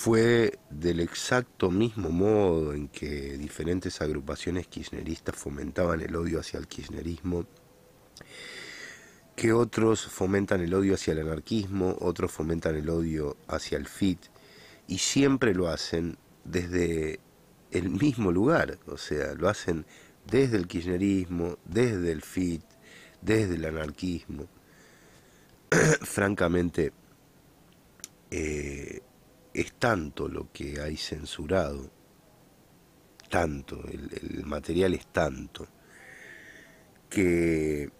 fue del exacto mismo modo en que diferentes agrupaciones kirchneristas fomentaban el odio hacia el kirchnerismo, que otros fomentan el odio hacia el anarquismo, otros fomentan el odio hacia el FIT, y siempre lo hacen desde el mismo lugar, o sea, lo hacen desde el kirchnerismo, desde el FIT, desde el anarquismo. Francamente, eh, es tanto lo que hay censurado, tanto, el, material es tanto, que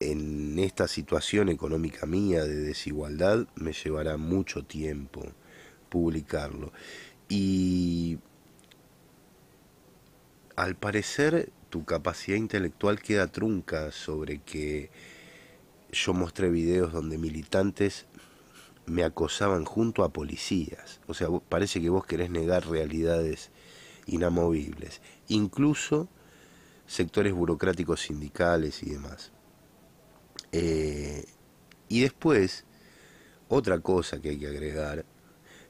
en esta situación económica mía de desigualdad me llevará mucho tiempo publicarlo. Y al parecer tu capacidad intelectual queda trunca sobre que yo mostré videos donde militantes me acosaban junto a policías. O sea, parece que vos querés negar realidades inamovibles, incluso sectores burocráticos sindicales y demás. Eh, y después, otra cosa que hay que agregar,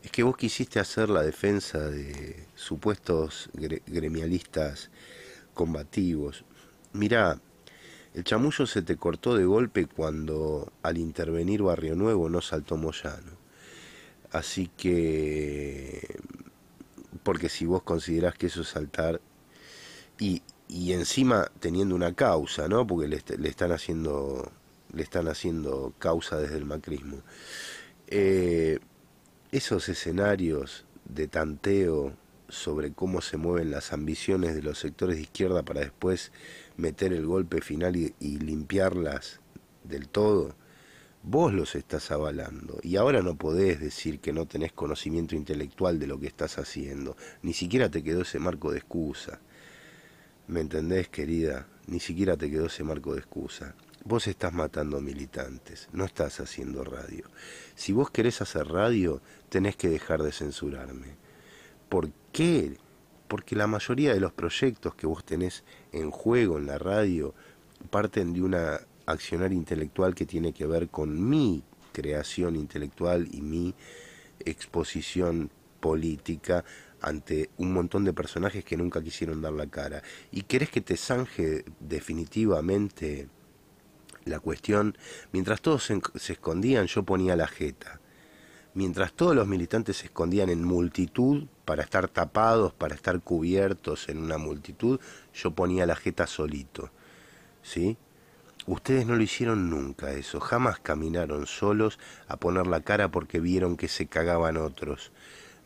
es que vos quisiste hacer la defensa de supuestos gremialistas combativos. Mirá, el chamullo se te cortó de golpe cuando al intervenir Barrio Nuevo no saltó Moyano. Así que, porque si vos considerás que eso es saltar, y, encima teniendo una causa, ¿no? Porque le, están haciendo le están haciendo causa desde el macrismo. Eh, esos escenarios de tanteo sobre cómo se mueven las ambiciones de los sectores de izquierda para después meter el golpe final y, limpiarlas del todo, vos los estás avalando. Y ahora no podés decir que no tenés conocimiento intelectual de lo que estás haciendo. Ni siquiera te quedó ese marco de excusa. ¿Me entendés, querida? Ni siquiera te quedó ese marco de excusa. Vos estás matando militantes, no estás haciendo radio. Si vos querés hacer radio, tenés que dejar de censurarme qué? Porque la mayoría de los proyectos que vos tenés en juego en la radio parten de una accionar intelectual que tiene que ver con mi creación intelectual y mi exposición política ante un montón de personajes que nunca quisieron dar la cara. ¿Y querés que te zanje definitivamente la cuestión? Mientras todos se escondían, yo ponía la jeta mientras todos los militantes se escondían en multitud para estar tapados, para estar cubiertos en una multitud, yo ponía la jeta solito. ¿Sí? Ustedes no lo hicieron nunca eso, jamás caminaron solos a poner la cara porque vieron que se cagaban otros.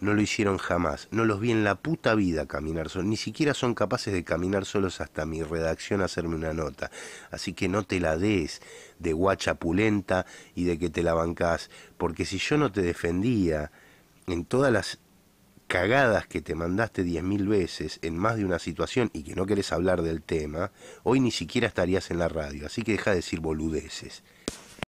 No lo hicieron jamás. No los vi en la puta vida caminar solos. Ni siquiera son capaces de caminar solos hasta mi redacción a hacerme una nota. Así que no te la des de guacha pulenta y de que te la bancás. Porque si yo no te defendía en todas las cagadas que te mandaste diez mil veces en más de una situación y que no querés hablar del tema, hoy ni siquiera estarías en la radio. Así que deja de decir boludeces.